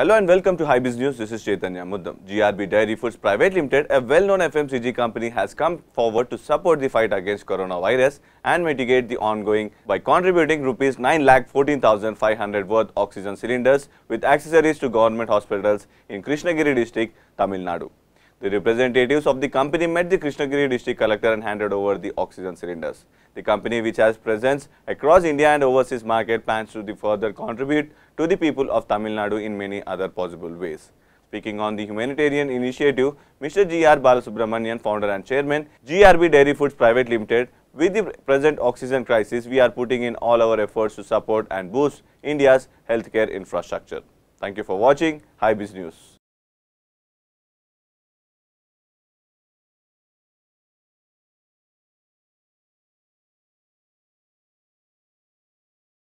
Hello and welcome to Hybiz News. This is Chaitanya Muddam. GRB Dairy Foods Private Limited, a well-known FMCG company, has come forward to support the fight against coronavirus and mitigate the ongoing by contributing rupees 9 lakh 14,500 worth oxygen cylinders with accessories to government hospitals in Krishnagiri district, Tamil Nadu. The representatives of the company met the Krishnagiri district collector and handed over the oxygen cylinders. The company, which has presence across India and overseas market, plans to further contribute to the people of Tamil Nadu in many other possible ways. Speaking on the humanitarian initiative, Mr. G. R. Balasubramanian, founder and chairman, GRB Dairy Foods Private Limited, with the present oxygen crisis, we are putting in all our efforts to support and boost India's healthcare infrastructure. Thank you for watching. Hi Biz News.